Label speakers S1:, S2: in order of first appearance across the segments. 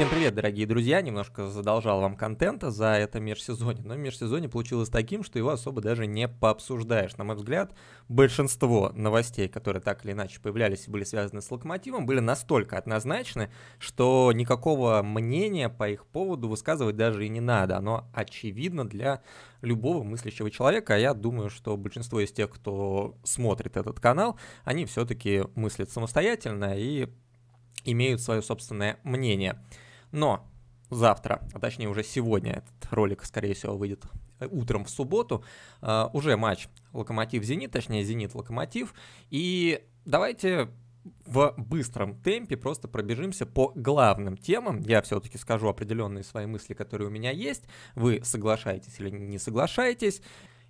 S1: Всем привет, дорогие друзья. Немножко задолжал вам контента за это межсезонье, но межсезонье получилось таким, что его особо даже не пообсуждаешь. На мой взгляд, большинство новостей, которые так или иначе появлялись и были связаны с локомотивом, были настолько однозначны, что никакого мнения по их поводу высказывать даже и не надо. Оно очевидно для любого мыслящего человека, а я думаю, что большинство из тех, кто смотрит этот канал, они все-таки мыслят самостоятельно и имеют свое собственное мнение. Но завтра, а точнее уже сегодня, этот ролик, скорее всего, выйдет э, утром в субботу, э, уже матч Локомотив-Зенит, точнее Зенит-Локомотив. И давайте в быстром темпе просто пробежимся по главным темам. Я все-таки скажу определенные свои мысли, которые у меня есть. Вы соглашаетесь или не соглашаетесь.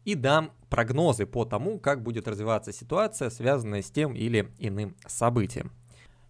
S1: И дам прогнозы по тому, как будет развиваться ситуация, связанная с тем или иным событием.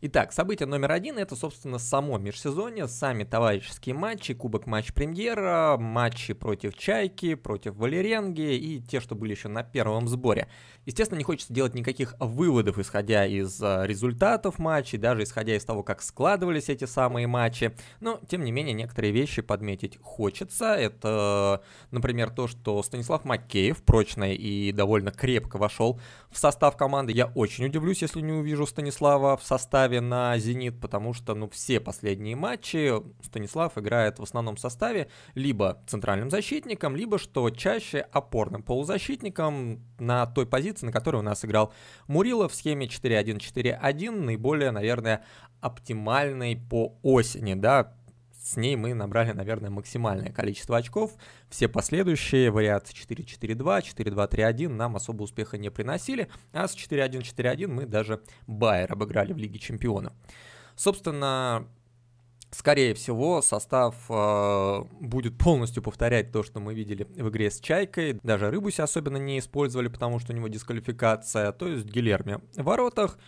S1: Итак, событие номер один это, собственно, само межсезонье, сами товарищеские матчи, кубок матч премьера, матчи против Чайки, против Валеренги и те, что были еще на первом сборе. Естественно, не хочется делать никаких выводов, исходя из э, результатов матчей, даже исходя из того, как складывались эти самые матчи. Но, тем не менее, некоторые вещи подметить хочется. Это, например, то, что Станислав Макеев прочно и довольно крепко вошел в состав команды. Я очень удивлюсь, если не увижу Станислава в составе составе на «Зенит», потому что ну, все последние матчи Станислав играет в основном составе либо центральным защитником, либо, что чаще, опорным полузащитником на той позиции, на которой у нас играл Мурилов в схеме 4-1-4-1, наиболее, наверное, оптимальной по осени, да, с ней мы набрали, наверное, максимальное количество очков. Все последующие вариации 4-4-2, 4-2-3-1 нам особо успеха не приносили, а с 4-1-4-1 мы даже Байер обыграли в Лиге Чемпионов. Собственно, Скорее всего, состав э, будет полностью повторять то, что мы видели в игре с Чайкой. Даже Рыбуся особенно не использовали, потому что у него дисквалификация, то есть Гилерми в воротах.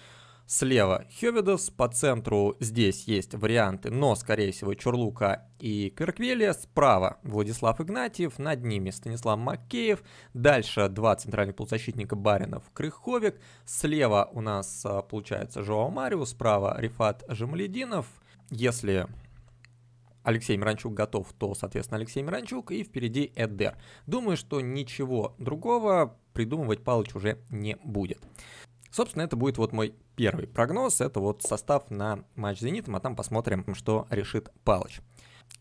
S1: Слева Хёведес, по центру здесь есть варианты, но, скорее всего, Чурлука и Кверквелия. Справа Владислав Игнатьев, над ними Станислав Макеев. Дальше два центральных полузащитника Баринов, Крыховик. Слева у нас а, получается Жоа Мариус, справа Рифат Жамалединов. Если Алексей Миранчук готов, то, соответственно, Алексей Миранчук и впереди Эдер. Думаю, что ничего другого придумывать Палыч уже не будет. Собственно, это будет вот мой первый прогноз. Это вот состав на матч с «Зенитом», а там посмотрим, что решит Палыч.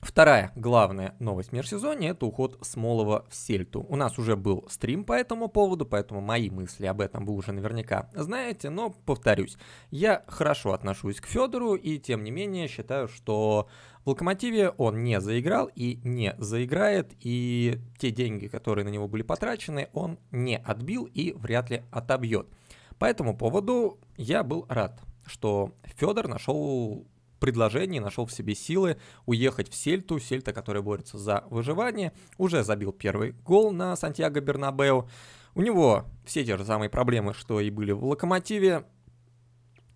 S1: Вторая главная новость в межсезонье – это уход Смолова в Сельту. У нас уже был стрим по этому поводу, поэтому мои мысли об этом вы уже наверняка знаете, но повторюсь, я хорошо отношусь к Федору и тем не менее считаю, что в Локомотиве он не заиграл и не заиграет, и те деньги, которые на него были потрачены, он не отбил и вряд ли отобьет. По этому поводу я был рад, что Федор нашел предложение, нашел в себе силы уехать в Сельту, Сельта, которая борется за выживание, уже забил первый гол на Сантьяго Бернабеу. У него все те же самые проблемы, что и были в Локомотиве.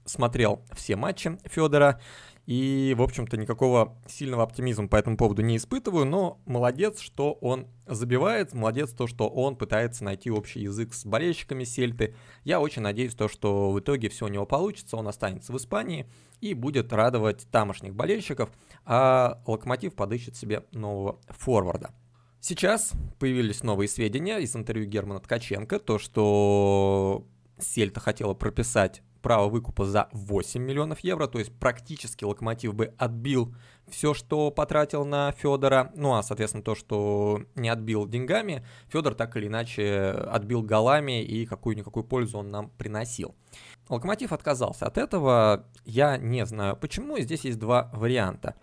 S1: Смотрел все матчи Федора и, в общем-то, никакого сильного оптимизма по этому поводу не испытываю, но молодец, что он забивает, молодец то, что он пытается найти общий язык с болельщиками Сельты. Я очень надеюсь, то, что в итоге все у него получится, он останется в Испании и будет радовать тамошних болельщиков, а Локомотив подыщет себе нового форварда. Сейчас появились новые сведения из интервью Германа Ткаченко, то, что Сельта хотела прописать право выкупа за 8 миллионов евро, то есть практически Локомотив бы отбил все, что потратил на Федора, ну а, соответственно, то, что не отбил деньгами, Федор так или иначе отбил голами и какую-никакую пользу он нам приносил. Локомотив отказался от этого, я не знаю почему, и здесь есть два варианта.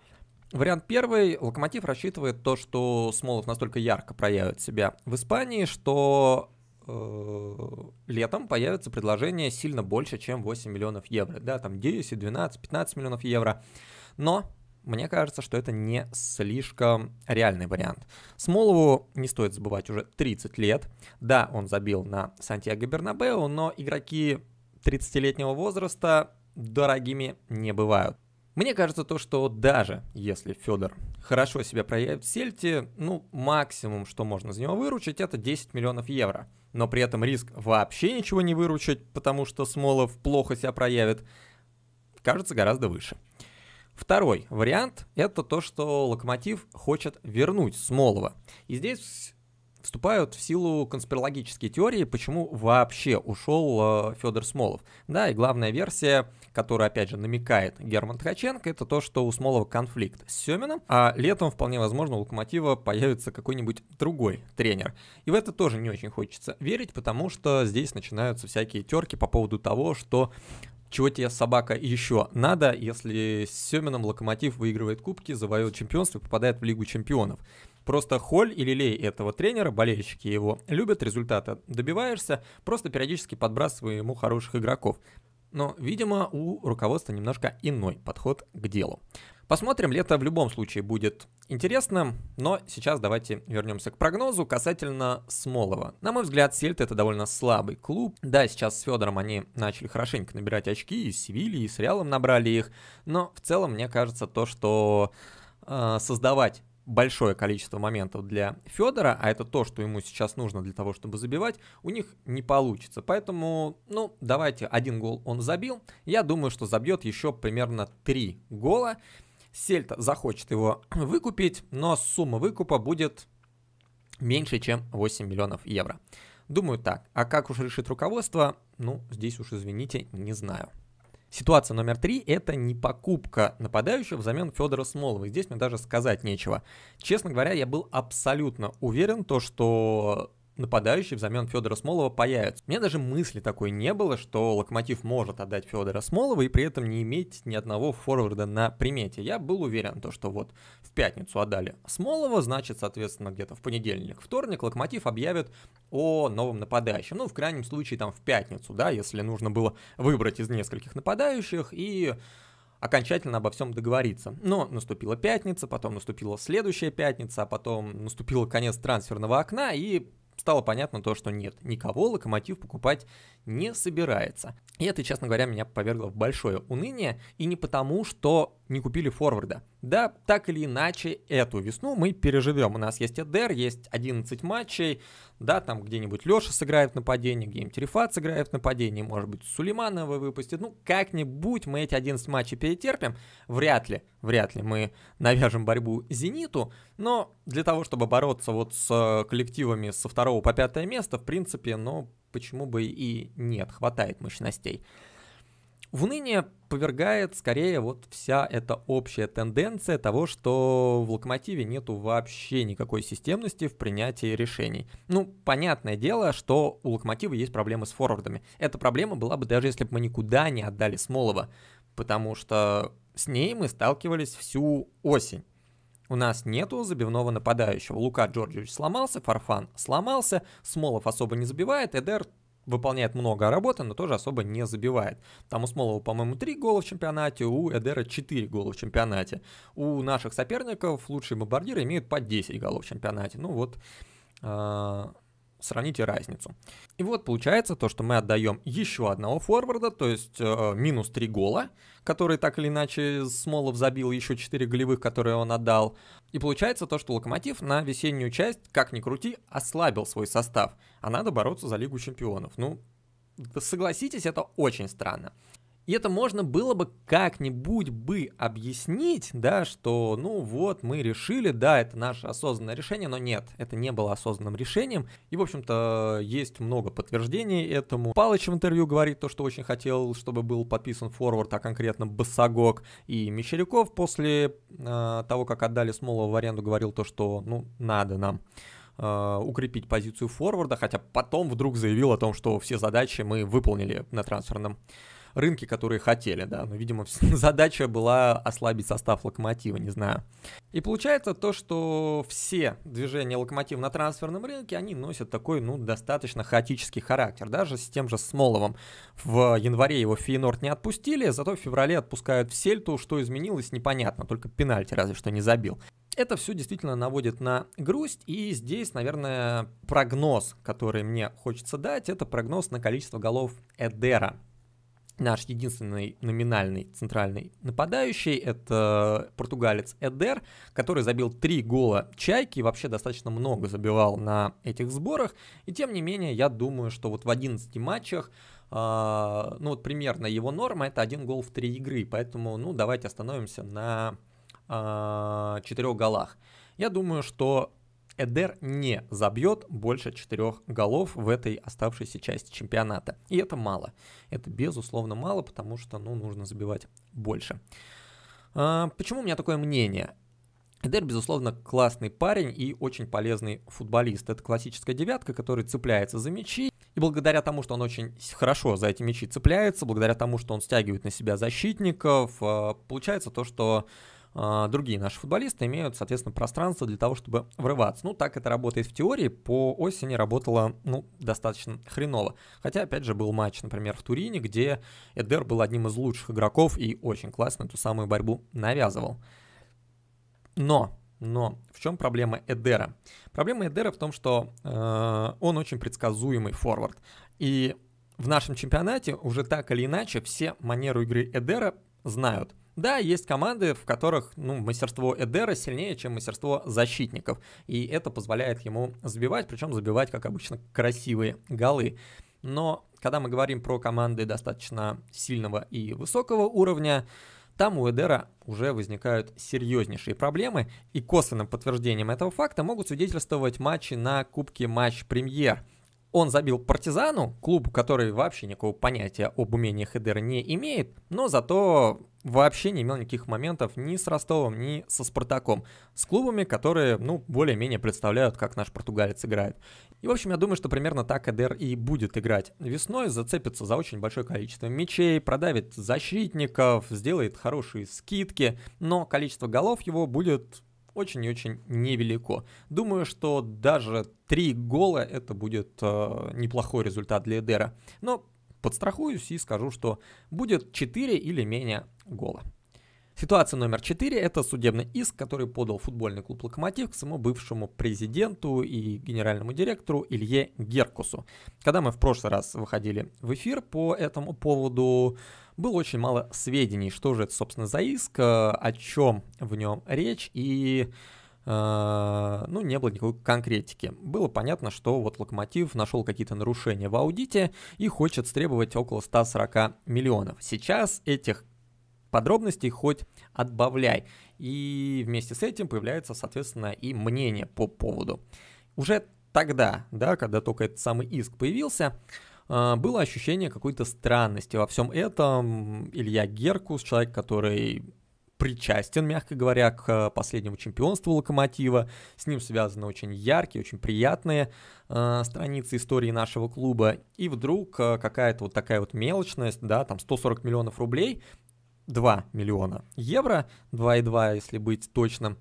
S1: Вариант первый. Локомотив рассчитывает то, что Смолов настолько ярко проявит себя в Испании, что Э, летом появится предложение сильно больше, чем 8 миллионов евро. Да, там 10, 12, 15 миллионов евро. Но мне кажется, что это не слишком реальный вариант. Смолову не стоит забывать уже 30 лет. Да, он забил на Сантьяго Бернабеу, но игроки 30-летнего возраста дорогими не бывают. Мне кажется то, что даже если Федор хорошо себя проявит в Сельте, ну максимум, что можно за него выручить, это 10 миллионов евро но при этом риск вообще ничего не выручить, потому что Смолов плохо себя проявит, кажется гораздо выше. Второй вариант – это то, что Локомотив хочет вернуть Смолова. И здесь вступают в силу конспирологические теории, почему вообще ушел э, Федор Смолов. Да, и главная версия, которая, опять же, намекает Герман Ткаченко, это то, что у Смолова конфликт с Семеном, а летом, вполне возможно, у Локомотива появится какой-нибудь другой тренер. И в это тоже не очень хочется верить, потому что здесь начинаются всякие терки по поводу того, что чего тебе, собака, еще надо, если с Семином Локомотив выигрывает кубки, завоевывает чемпионство и попадает в Лигу чемпионов. Просто холь или лей этого тренера, болельщики его, любят результата. Добиваешься, просто периодически подбрасывая ему хороших игроков. Но, видимо, у руководства немножко иной подход к делу. Посмотрим, лето в любом случае будет интересным, но сейчас давайте вернемся к прогнозу касательно Смолова. На мой взгляд, Сельт это довольно слабый клуб. Да, сейчас с Федором они начали хорошенько набирать очки, и с Севильей, и с Реалом набрали их, но в целом мне кажется то, что э, создавать большое количество моментов для Федора, а это то, что ему сейчас нужно для того, чтобы забивать, у них не получится. Поэтому, ну, давайте, один гол он забил. Я думаю, что забьет еще примерно три гола. Сельта захочет его выкупить, но сумма выкупа будет меньше, чем 8 миллионов евро. Думаю так. А как уж решит руководство, ну, здесь уж извините, не знаю. Ситуация номер три – это не покупка нападающего взамен Федора Смолова. И здесь мне даже сказать нечего. Честно говоря, я был абсолютно уверен, то, что нападающий взамен Федора Смолова появится. У меня даже мысли такой не было, что Локомотив может отдать Федора Смолова и при этом не иметь ни одного форварда на примете. Я был уверен, то, что вот в пятницу отдали Смолова, значит, соответственно, где-то в понедельник, вторник Локомотив объявит о новом нападающем. Ну, в крайнем случае, там в пятницу, да, если нужно было выбрать из нескольких нападающих и окончательно обо всем договориться. Но наступила пятница, потом наступила следующая пятница, а потом наступил конец трансферного окна, и стало понятно то, что нет, никого локомотив покупать не собирается. И это, честно говоря, меня повергло в большое уныние, и не потому, что не купили форварда. Да, так или иначе, эту весну мы переживем. У нас есть Эдер, есть 11 матчей, да, там где-нибудь Леша сыграет в нападении, где-нибудь Рифат сыграет в нападении, может быть, Сулейманова выпустит. Ну, как-нибудь мы эти 11 матчей перетерпим. Вряд ли, вряд ли мы навяжем борьбу «Зениту», но для того, чтобы бороться вот с э, коллективами со второго по пятое место, в принципе, ну, почему бы и нет, хватает мощностей. В уныние повергает скорее вот вся эта общая тенденция того, что в локомотиве нету вообще никакой системности в принятии решений. Ну, понятное дело, что у локомотива есть проблемы с форвардами. Эта проблема была бы даже если бы мы никуда не отдали Смолова, потому что с ней мы сталкивались всю осень. У нас нету забивного нападающего. Лука Джорджевич сломался, Фарфан сломался, Смолов особо не забивает, Эдер выполняет много работы, но тоже особо не забивает. Там у Смолова, по-моему, 3 гола в чемпионате, у Эдера 4 гола в чемпионате. У наших соперников лучшие бомбардиры имеют по 10 голов в чемпионате. Ну вот, а, Сравните разницу. И вот получается то, что мы отдаем еще одного форварда, то есть э, минус 3 гола, который так или иначе Смолов забил еще 4 голевых, которые он отдал. И получается то, что Локомотив на весеннюю часть, как ни крути, ослабил свой состав. А надо бороться за Лигу Чемпионов. Ну, согласитесь, это очень странно. И это можно было бы как-нибудь бы объяснить, да, что, ну вот, мы решили, да, это наше осознанное решение, но нет, это не было осознанным решением. И, в общем-то, есть много подтверждений этому. Палыч в интервью говорит то, что очень хотел, чтобы был подписан форвард, а конкретно Басагок и Мещеряков после э, того, как отдали Смолова в аренду, говорил то, что, ну, надо нам э, укрепить позицию форварда, хотя потом вдруг заявил о том, что все задачи мы выполнили на трансферном рынки, которые хотели, да. Но, видимо, задача была ослабить состав локомотива, не знаю. И получается то, что все движения локомотива на трансферном рынке, они носят такой, ну, достаточно хаотический характер. Даже с тем же Смоловым. В январе его в Фейнорд не отпустили, зато в феврале отпускают в Сельту. Что изменилось, непонятно. Только пенальти разве что не забил. Это все действительно наводит на грусть, и здесь, наверное, прогноз, который мне хочется дать, это прогноз на количество голов Эдера наш единственный номинальный центральный нападающий, это португалец Эдер, который забил три гола Чайки, вообще достаточно много забивал на этих сборах, и тем не менее, я думаю, что вот в 11 матчах э, ну вот примерно его норма это один гол в три игры, поэтому ну давайте остановимся на э, четырех голах. Я думаю, что Эдер не забьет больше четырех голов в этой оставшейся части чемпионата. И это мало. Это безусловно мало, потому что ну, нужно забивать больше. А, почему у меня такое мнение? Эдер, безусловно, классный парень и очень полезный футболист. Это классическая девятка, которая цепляется за мячи. И благодаря тому, что он очень хорошо за эти мячи цепляется, благодаря тому, что он стягивает на себя защитников, а, получается то, что а, другие наши футболисты имеют, соответственно, пространство для того, чтобы врываться. Ну, так это работает в теории. По осени работало, ну, достаточно хреново. Хотя, опять же, был матч, например, в Турине, где Эдер был одним из лучших игроков и очень классно эту самую борьбу навязывал. Но но в чем проблема Эдера? Проблема Эдера в том, что э, он очень предсказуемый форвард. И в нашем чемпионате уже так или иначе все манеру игры Эдера знают. Да, есть команды, в которых ну, мастерство Эдера сильнее, чем мастерство защитников. И это позволяет ему забивать, причем забивать, как обычно, красивые голы. Но когда мы говорим про команды достаточно сильного и высокого уровня, там у Эдера уже возникают серьезнейшие проблемы, и косвенным подтверждением этого факта могут свидетельствовать матчи на Кубке Матч Премьер. Он забил партизану, клубу, который вообще никакого понятия об умениях Эдера не имеет, но зато вообще не имел никаких моментов ни с Ростовом, ни со Спартаком. С клубами, которые, ну, более-менее представляют, как наш португалец играет. И, в общем, я думаю, что примерно так Эдер и будет играть. Весной зацепится за очень большое количество мячей, продавит защитников, сделает хорошие скидки, но количество голов его будет очень и очень невелико. Думаю, что даже три гола это будет э, неплохой результат для Эдера. Но подстрахуюсь и скажу, что будет 4 или менее гола. Ситуация номер 4 – это судебный иск, который подал футбольный клуб «Локомотив» к своему бывшему президенту и генеральному директору Илье Геркусу. Когда мы в прошлый раз выходили в эфир по этому поводу, было очень мало сведений, что же это, собственно, за иск, э, о чем в нем речь и а, ну, не было никакой конкретики. Было понятно, что вот Локомотив нашел какие-то нарушения в аудите и хочет стребовать около 140 миллионов. Сейчас этих подробностей хоть отбавляй. И вместе с этим появляется, соответственно, и мнение по поводу. Уже тогда, да, когда только этот самый иск появился, а, было ощущение какой-то странности во всем этом. Илья Геркус, человек, который причастен, мягко говоря, к э, последнему чемпионству Локомотива. С ним связаны очень яркие, очень приятные э, страницы истории нашего клуба. И вдруг э, какая-то вот такая вот мелочность, да, там 140 миллионов рублей, 2 миллиона евро, 2,2, если быть точным,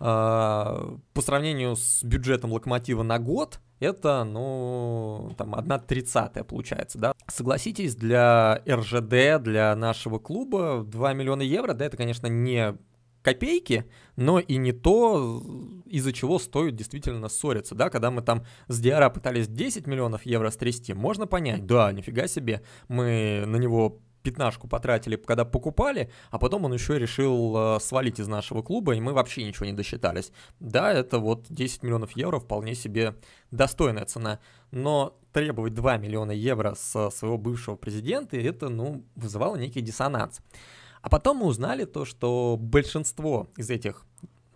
S1: э, по сравнению с бюджетом Локомотива на год – это, ну, там, 1 тридцатая получается, да. Согласитесь, для РЖД, для нашего клуба 2 миллиона евро, да, это, конечно, не копейки, но и не то, из-за чего стоит действительно ссориться, да, когда мы там с Диара пытались 10 миллионов евро стрясти, можно понять, да, нифига себе, мы на него пятнашку потратили, когда покупали, а потом он еще решил э, свалить из нашего клуба, и мы вообще ничего не досчитались. Да, это вот 10 миллионов евро вполне себе достойная цена, но требовать 2 миллиона евро с своего бывшего президента, это, ну, вызывало некий диссонанс. А потом мы узнали то, что большинство из этих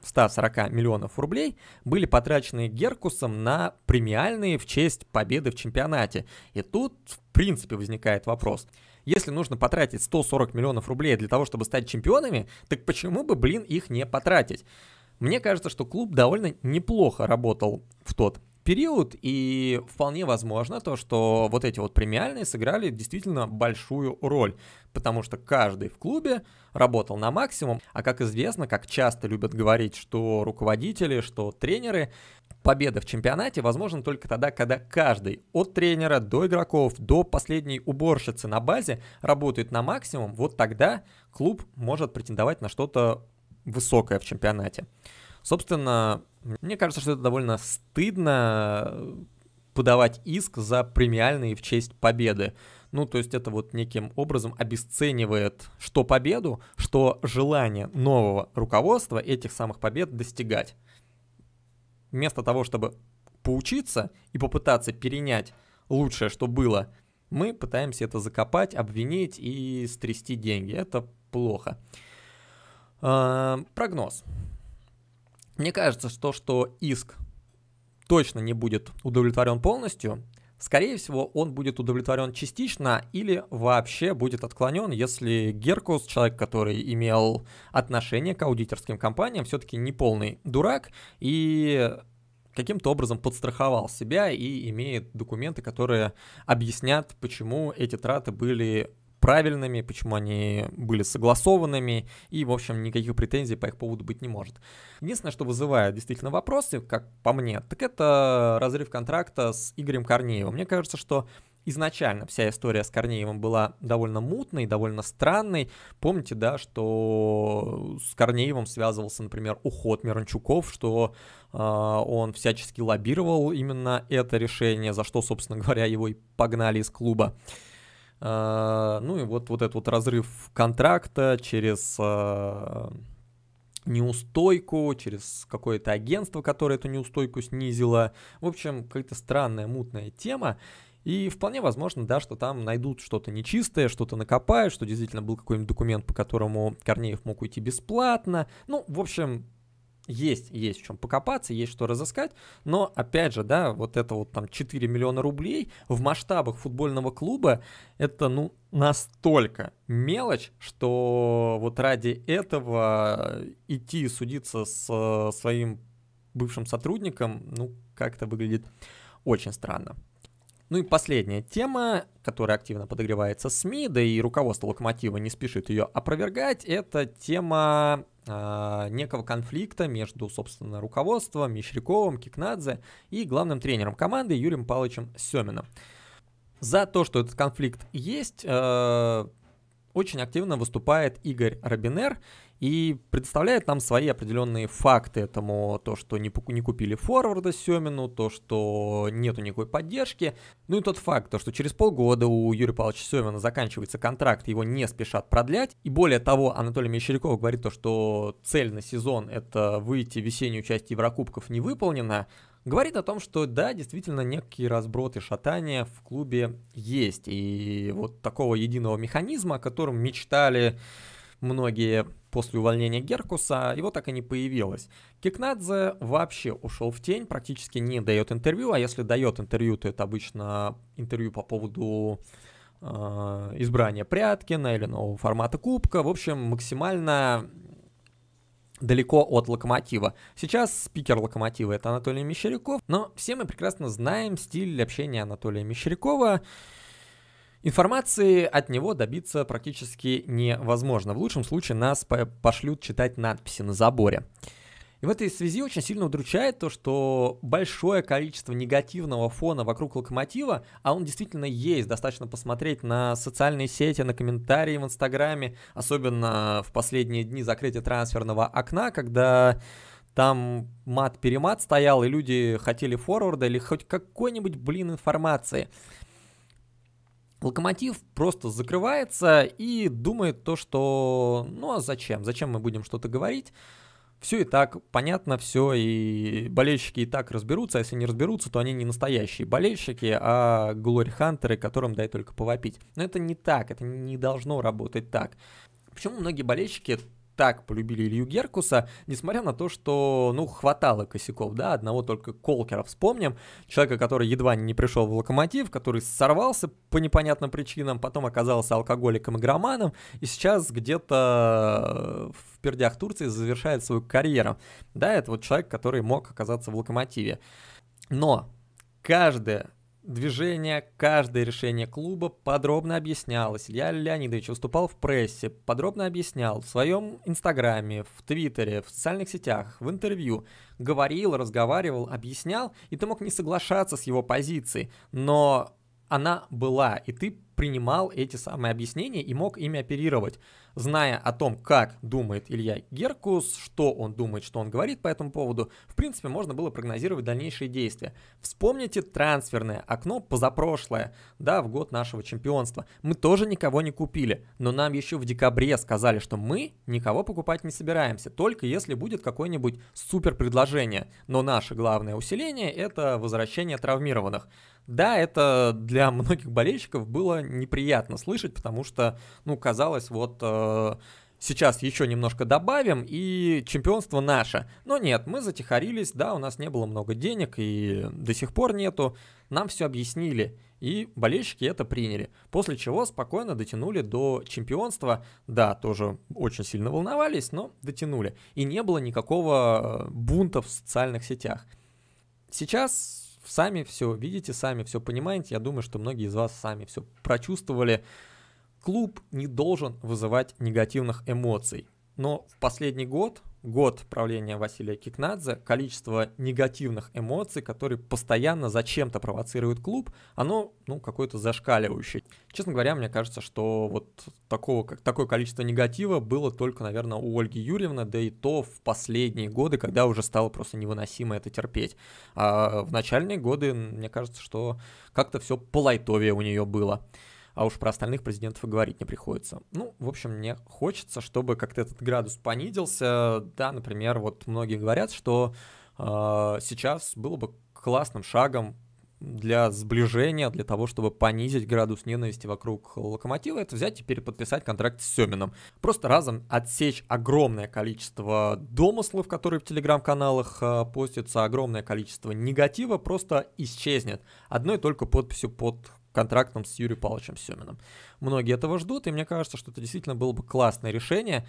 S1: 140 миллионов рублей были потрачены Геркусом на премиальные в честь победы в чемпионате. И тут, в принципе, возникает вопрос – если нужно потратить 140 миллионов рублей для того, чтобы стать чемпионами, так почему бы, блин, их не потратить? Мне кажется, что клуб довольно неплохо работал в тот период, и вполне возможно то, что вот эти вот премиальные сыграли действительно большую роль, потому что каждый в клубе работал на максимум, а как известно, как часто любят говорить, что руководители, что тренеры, победа в чемпионате возможна только тогда, когда каждый, от тренера до игроков, до последней уборщицы на базе, работает на максимум, вот тогда клуб может претендовать на что-то высокое в чемпионате. Собственно, мне кажется, что это довольно стыдно э, подавать иск за премиальные в честь победы. Ну, то есть это вот неким образом обесценивает что победу, что желание нового руководства этих самых побед достигать. Вместо того, чтобы поучиться и попытаться перенять лучшее, что было, мы пытаемся это закопать, обвинить и стрясти деньги. Это плохо. Э, прогноз. Мне кажется, что, что иск точно не будет удовлетворен полностью. Скорее всего, он будет удовлетворен частично или вообще будет отклонен, если Геркус, человек, который имел отношение к аудиторским компаниям, все-таки не полный дурак и каким-то образом подстраховал себя и имеет документы, которые объяснят, почему эти траты были правильными, почему они были согласованными, и, в общем, никаких претензий по их поводу быть не может. Единственное, что вызывает действительно вопросы, как по мне, так это разрыв контракта с Игорем Корнеевым. Мне кажется, что изначально вся история с Корнеевым была довольно мутной, довольно странной. Помните, да, что с Корнеевым связывался, например, уход Мирончуков, что э, он всячески лоббировал именно это решение, за что, собственно говоря, его и погнали из клуба. А, ну и вот, вот этот вот разрыв контракта через а, неустойку, через какое-то агентство, которое эту неустойку снизило. В общем, какая-то странная, мутная тема. И вполне возможно, да, что там найдут что-то нечистое, что-то накопают, что действительно был какой-нибудь документ, по которому Корнеев мог уйти бесплатно. Ну, в общем, есть, есть в чем покопаться, есть что разыскать, но, опять же, да, вот это вот там 4 миллиона рублей в масштабах футбольного клуба, это, ну, настолько мелочь, что вот ради этого идти судиться с э, своим бывшим сотрудником, ну, как-то выглядит очень странно. Ну и последняя тема, которая активно подогревается СМИ, да и руководство Локомотива не спешит ее опровергать, это тема э, некого конфликта между, собственно, руководством Мещеряковым, Кикнадзе и главным тренером команды Юрием Павловичем Семиным. За то, что этот конфликт есть, э, очень активно выступает Игорь Робинер и представляет нам свои определенные факты этому, то, что не, не купили форварда Семину, то, что нету никакой поддержки, ну и тот факт, то, что через полгода у Юрия Павловича Семина заканчивается контракт, его не спешат продлять, и более того, Анатолий Мещеряков говорит то, что цель на сезон это выйти в весеннюю часть Еврокубков не выполнена, говорит о том, что да, действительно некие разброты, шатания в клубе есть. И вот такого единого механизма, о котором мечтали многие после увольнения Геркуса, его так и не появилось. Кикнадзе вообще ушел в тень, практически не дает интервью, а если дает интервью, то это обычно интервью по поводу э, избрания Пряткина или нового формата Кубка. В общем, максимально далеко от локомотива. Сейчас спикер локомотива это Анатолий Мещеряков, но все мы прекрасно знаем стиль общения Анатолия Мещерякова. Информации от него добиться практически невозможно. В лучшем случае нас пошлют читать надписи на заборе. И в этой связи очень сильно удручает то, что большое количество негативного фона вокруг локомотива, а он действительно есть, достаточно посмотреть на социальные сети, на комментарии в Инстаграме, особенно в последние дни закрытия трансферного окна, когда там мат-перемат стоял, и люди хотели форварда или хоть какой-нибудь, блин, информации. Локомотив просто закрывается и думает то, что ну а зачем? Зачем мы будем что-то говорить? все и так понятно, все, и болельщики и так разберутся, а если не разберутся, то они не настоящие болельщики, а глори-хантеры, которым дай только повопить. Но это не так, это не должно работать так. Почему многие болельщики так полюбили Илью Геркуса, несмотря на то, что, ну, хватало косяков, да, одного только Колкера вспомним, человека, который едва не пришел в локомотив, который сорвался по непонятным причинам, потом оказался алкоголиком и громаном, и сейчас где-то э, в пердях Турции завершает свою карьеру. Да, это вот человек, который мог оказаться в локомотиве. Но каждая движение, каждое решение клуба подробно объяснялось. Илья Леонидович выступал в прессе, подробно объяснял в своем инстаграме, в твиттере, в социальных сетях, в интервью. Говорил, разговаривал, объяснял, и ты мог не соглашаться с его позицией, но она была, и ты принимал эти самые объяснения и мог ими оперировать зная о том, как думает Илья Геркус, что он думает, что он говорит по этому поводу, в принципе, можно было прогнозировать дальнейшие действия. Вспомните трансферное окно позапрошлое, да, в год нашего чемпионства. Мы тоже никого не купили, но нам еще в декабре сказали, что мы никого покупать не собираемся, только если будет какое-нибудь супер предложение. Но наше главное усиление – это возвращение травмированных. Да, это для многих болельщиков было неприятно слышать, потому что, ну, казалось, вот э, Э, сейчас еще немножко добавим, и чемпионство наше. Но нет, мы затихарились, да, у нас не было много денег, и до сих пор нету. Нам все объяснили, и болельщики это приняли. После чего спокойно дотянули до чемпионства. Да, тоже очень сильно волновались, но дотянули. И не было никакого э, бунта в социальных сетях. Сейчас сами все видите, сами все понимаете. Я думаю, что многие из вас сами все прочувствовали клуб не должен вызывать негативных эмоций. Но в последний год, год правления Василия Кикнадзе, количество негативных эмоций, которые постоянно зачем-то провоцируют клуб, оно, ну, какое-то зашкаливающее. Честно говоря, мне кажется, что вот такого, как, такое количество негатива было только, наверное, у Ольги Юрьевны, да и то в последние годы, когда уже стало просто невыносимо это терпеть. А в начальные годы, мне кажется, что как-то все полайтовее у нее было а уж про остальных президентов и говорить не приходится. Ну, в общем, мне хочется, чтобы как-то этот градус понизился. Да, например, вот многие говорят, что э, сейчас было бы классным шагом для сближения, для того, чтобы понизить градус ненависти вокруг локомотива, это взять и переподписать контракт с Семином. Просто разом отсечь огромное количество домыслов, которые в телеграм-каналах а, постятся, огромное количество негатива просто исчезнет. Одной только подписью под контрактом с Юрием Павловичем Семиным. Многие этого ждут, и мне кажется, что это действительно было бы классное решение,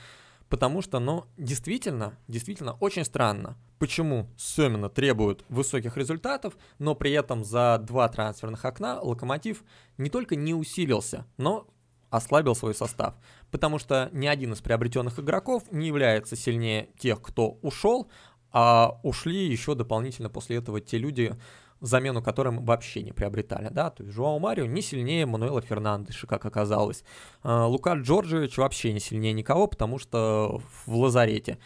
S1: потому что, ну, действительно, действительно очень странно, почему Семина требуют высоких результатов, но при этом за два трансферных окна Локомотив не только не усилился, но ослабил свой состав, потому что ни один из приобретенных игроков не является сильнее тех, кто ушел, а ушли еще дополнительно после этого те люди, замену которым вообще не приобретали, да, то есть Жуао Марио не сильнее Мануэла Фернандеша, как оказалось. А, Лука Джорджевич вообще не сильнее никого, потому что в лазарете.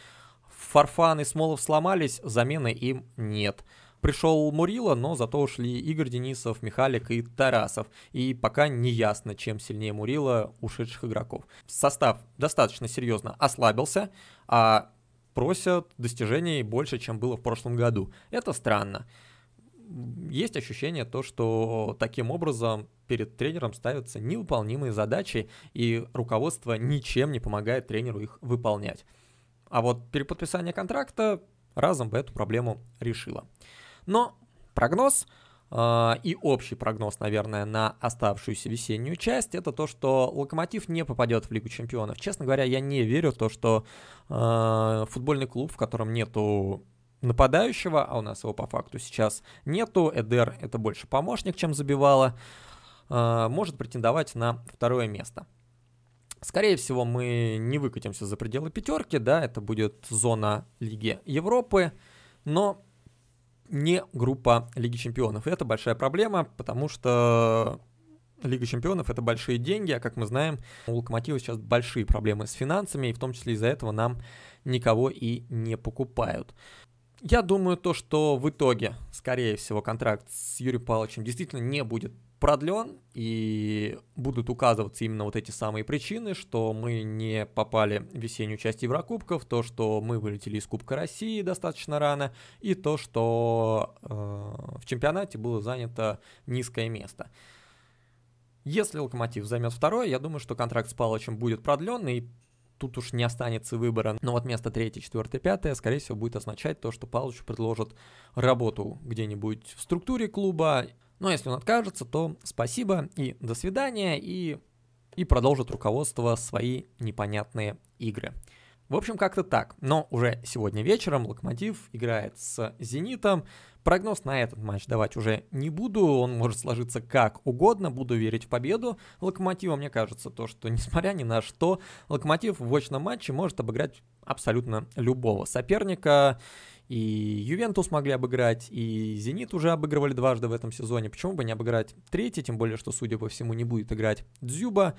S1: Фарфан и Смолов сломались, замены им нет. Пришел Мурила, но зато ушли Игорь Денисов, Михалик и Тарасов. И пока не ясно, чем сильнее Мурила ушедших игроков. Состав достаточно серьезно ослабился, а просят достижений больше, чем было в прошлом году. Это странно есть ощущение то, что таким образом перед тренером ставятся невыполнимые задачи, и руководство ничем не помогает тренеру их выполнять. А вот переподписание контракта разом бы эту проблему решило. Но прогноз э, и общий прогноз, наверное, на оставшуюся весеннюю часть, это то, что Локомотив не попадет в Лигу Чемпионов. Честно говоря, я не верю в то, что э, футбольный клуб, в котором нету нападающего, а у нас его по факту сейчас нету. Эдер это больше помощник, чем забивало, а, может претендовать на второе место. Скорее всего, мы не выкатимся за пределы пятерки, да, это будет зона Лиги Европы, но не группа Лиги Чемпионов. И это большая проблема, потому что Лига Чемпионов это большие деньги, а как мы знаем, у Локомотива сейчас большие проблемы с финансами, и в том числе из-за этого нам никого и не покупают. Я думаю то, что в итоге, скорее всего, контракт с Юрием Павловичем действительно не будет продлен, и будут указываться именно вот эти самые причины, что мы не попали в весеннюю часть Еврокубков, то, что мы вылетели из Кубка России достаточно рано, и то, что э, в чемпионате было занято низкое место. Если Локомотив займет второе, я думаю, что контракт с Палычем будет продлен, и тут уж не останется выбора. Но вот место 3, 4, 5, скорее всего, будет означать то, что Палыч предложат работу где-нибудь в структуре клуба. Но если он откажется, то спасибо и до свидания, и, и продолжит руководство свои непонятные игры. В общем, как-то так. Но уже сегодня вечером Локомотив играет с Зенитом. Прогноз на этот матч давать уже не буду, он может сложиться как угодно, буду верить в победу Локомотива. Мне кажется, то, что несмотря ни на что, Локомотив в очном матче может обыграть абсолютно любого соперника. И Ювентус могли обыграть, и Зенит уже обыгрывали дважды в этом сезоне. Почему бы не обыграть третий, тем более, что, судя по всему, не будет играть Дзюба.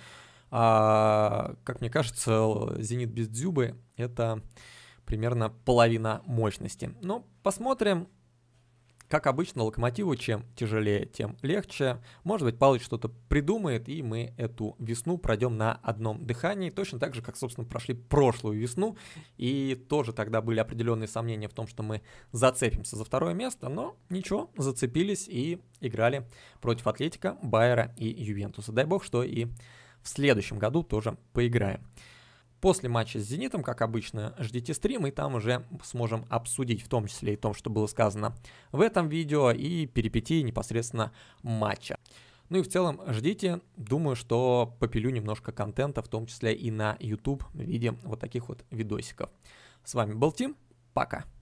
S1: А, как мне кажется, зенит без дзюбы это примерно половина мощности. Но ну, посмотрим. Как обычно, локомотиву чем тяжелее, тем легче. Может быть, Палыч что-то придумает, и мы эту весну пройдем на одном дыхании. Точно так же, как, собственно, прошли прошлую весну. И тоже тогда были определенные сомнения в том, что мы зацепимся за второе место. Но ничего, зацепились и играли против Атлетика, Байера и Ювентуса. Дай бог, что и в следующем году тоже поиграем. После матча с «Зенитом», как обычно, ждите стрим, и там уже сможем обсудить в том числе и то, что было сказано в этом видео, и перипетии непосредственно матча. Ну и в целом ждите, думаю, что попилю немножко контента, в том числе и на YouTube в виде вот таких вот видосиков. С вами был Тим, пока!